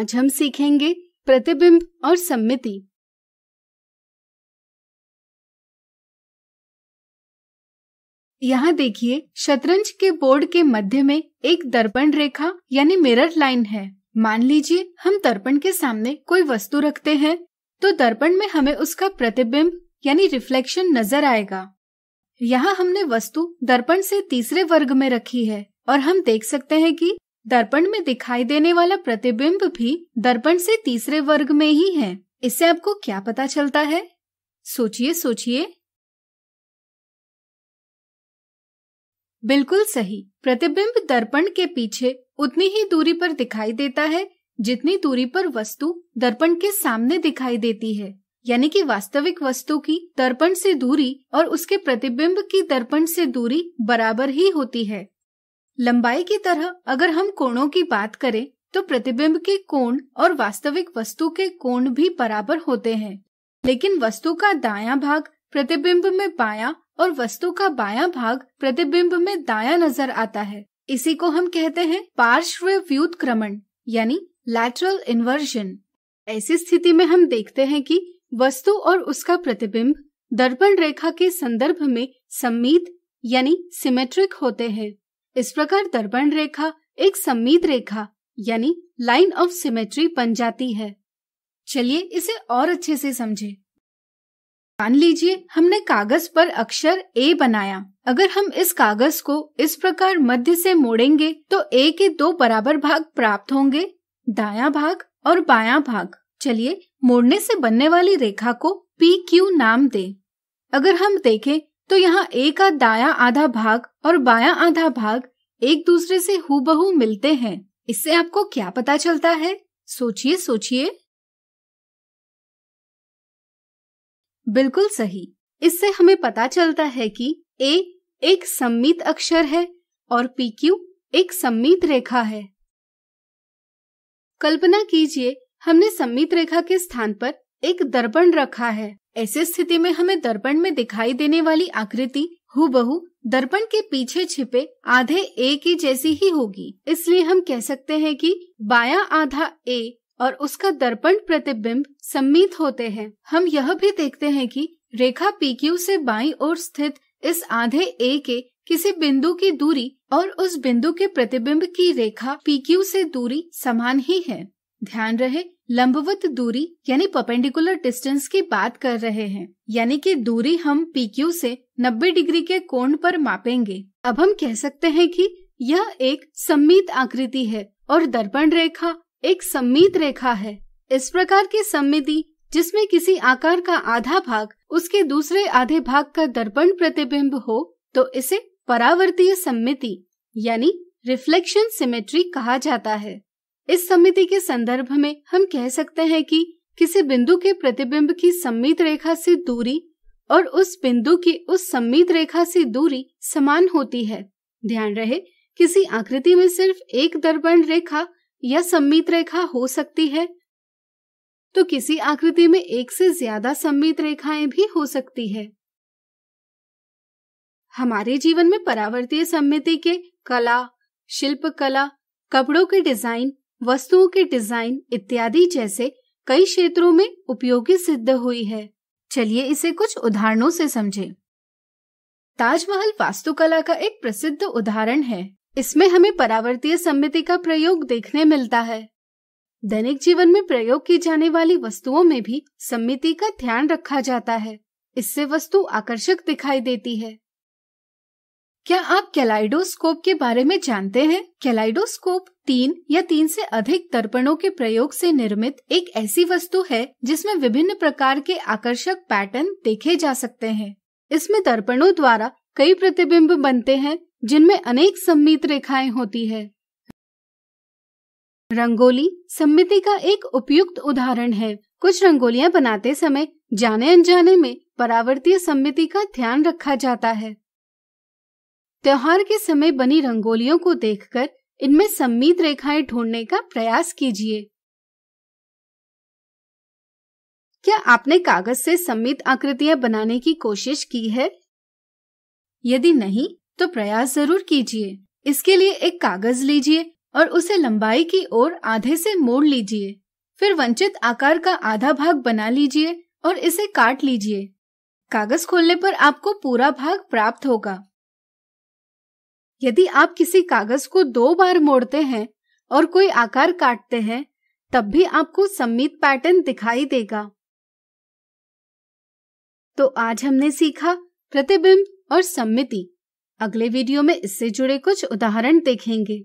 आज हम सीखेंगे प्रतिबिंब और सम्मिति यहाँ देखिए शतरंज के बोर्ड के मध्य में एक दर्पण रेखा यानी मिरर लाइन है मान लीजिए हम दर्पण के सामने कोई वस्तु रखते हैं तो दर्पण में हमें उसका प्रतिबिंब यानी रिफ्लेक्शन नजर आएगा यहाँ हमने वस्तु दर्पण से तीसरे वर्ग में रखी है और हम देख सकते हैं कि दर्पण में दिखाई देने वाला प्रतिबिंब भी दर्पण से तीसरे वर्ग में ही है इससे आपको क्या पता चलता है सोचिए सोचिए बिल्कुल सही प्रतिबिंब दर्पण के पीछे उतनी ही दूरी पर दिखाई देता है जितनी दूरी पर वस्तु दर्पण के सामने दिखाई देती है यानी कि वास्तविक वस्तु की दर्पण से दूरी और उसके प्रतिबिंब की दर्पण से दूरी बराबर ही होती है लंबाई की तरह अगर हम कोणों की बात करें तो प्रतिबिंब के कोण और वास्तविक वस्तु के कोण भी बराबर होते हैं लेकिन वस्तु का दाया भाग प्रतिबिंब में बाया और वस्तु का बाया भाग प्रतिबिंब में दाया नजर आता है इसी को हम कहते हैं पार्श्व क्रमण यानी लैटरल इन्वर्जन ऐसी स्थिति में हम देखते हैं कि वस्तु और उसका प्रतिबिंब दर्पण रेखा के संदर्भ में सम्मित यानी सिमेट्रिक होते हैं इस प्रकार दर्पण रेखा एक सम्मित रेखा यानी लाइन ऑफ सिमेट्री बन जाती है चलिए इसे और अच्छे से समझे मान लीजिए हमने कागज पर अक्षर ए बनाया अगर हम इस कागज को इस प्रकार मध्य से मोड़ेंगे तो ए के दो बराबर भाग प्राप्त होंगे दायां भाग और बायां भाग चलिए मोड़ने से बनने वाली रेखा को पी क्यू नाम दे अगर हम देखें तो यहाँ ए का दाया आधा भाग और बाया आधा भाग एक दूसरे से हूबहू मिलते हैं इससे आपको क्या पता चलता है सोचिए सोचिए बिल्कुल सही इससे हमें पता चलता है कि ए एक सम्मित अक्षर है और पी क्यू एक सम्मित रेखा है कल्पना कीजिए हमने सम्मित रेखा के स्थान पर एक दर्पण रखा है ऐसी स्थिति में हमें दर्पण में दिखाई देने वाली आकृति बहु दर्पण के पीछे छिपे आधे ए की जैसी ही होगी इसलिए हम कह सकते हैं कि बाया आधा ए और उसका दर्पण प्रतिबिंब सम्मित होते हैं हम यह भी देखते हैं कि रेखा पी क्यू से बाई और स्थित इस आधे ए के किसी बिंदु की दूरी और उस बिंदु के प्रतिबिंब की रेखा क्यू से दूरी समान ही है ध्यान रहे लंबवत दूरी यानी परपेंडिकुलर डिस्टेंस की बात कर रहे हैं यानी कि दूरी हम PQ से 90 डिग्री के कोण पर मापेंगे अब हम कह सकते हैं कि यह एक सम्मित आकृति है और दर्पण रेखा एक सम्मित रेखा है इस प्रकार की सम्मिति जिसमें किसी आकार का आधा भाग उसके दूसरे आधे भाग का दर्पण प्रतिबिंब हो तो इसे परावर्तीय सम्मिति यानी रिफ्लेक्शन सिमेट्री कहा जाता है इस समिति के संदर्भ में हम कह सकते हैं कि किसी बिंदु के प्रतिबिंब की सम्मित रेखा से दूरी और उस बिंदु की उस सम्मित रेखा से दूरी समान होती है ध्यान रहे किसी आकृति में सिर्फ एक दर्पण रेखा या सम्मित रेखा हो सकती है तो किसी आकृति में एक से ज्यादा सम्मित रेखाएं भी हो सकती है हमारे जीवन में परावर्तीय सम्मिति के कला शिल्प कला कपड़ों के डिजाइन वस्तुओं के डिजाइन इत्यादि जैसे कई क्षेत्रों में उपयोगी सिद्ध हुई है चलिए इसे कुछ उदाहरणों से समझें। ताजमहल वास्तुकला का एक प्रसिद्ध उदाहरण है इसमें हमें परावर्तीय सम्मिति का प्रयोग देखने मिलता है दैनिक जीवन में प्रयोग की जाने वाली वस्तुओं में भी सम्मिति का ध्यान रखा जाता है इससे वस्तु आकर्षक दिखाई देती है क्या आप कैलाइडोस्कोप के बारे में जानते हैं कैलाइडोस्कोप तीन या तीन से अधिक दर्पणों के प्रयोग से निर्मित एक ऐसी वस्तु है जिसमें विभिन्न प्रकार के आकर्षक पैटर्न देखे जा सकते हैं इसमें दर्पणों द्वारा कई प्रतिबिंब बनते हैं जिनमें अनेक सम्मित रेखाएं होती है रंगोली सम्मिति का एक उपयुक्त उदाहरण है कुछ रंगोलियां बनाते समय जाने अनजाने में परावर्तीय सम्मिति का ध्यान रखा जाता है त्योहार के समय बनी रंगोलियों को देखकर इनमें सम्मित रेखाएं ढूंढने का प्रयास कीजिए क्या आपने कागज से सम्मित आकृतियां बनाने की कोशिश की है यदि नहीं तो प्रयास जरूर कीजिए इसके लिए एक कागज लीजिए और उसे लंबाई की ओर आधे से मोड़ लीजिए फिर वंचित आकार का आधा भाग बना लीजिए और इसे काट लीजिए कागज खोलने पर आपको पूरा भाग प्राप्त होगा यदि आप किसी कागज को दो बार मोड़ते हैं और कोई आकार काटते हैं तब भी आपको सम्मित पैटर्न दिखाई देगा तो आज हमने सीखा प्रतिबिंब और सम्मिति अगले वीडियो में इससे जुड़े कुछ उदाहरण देखेंगे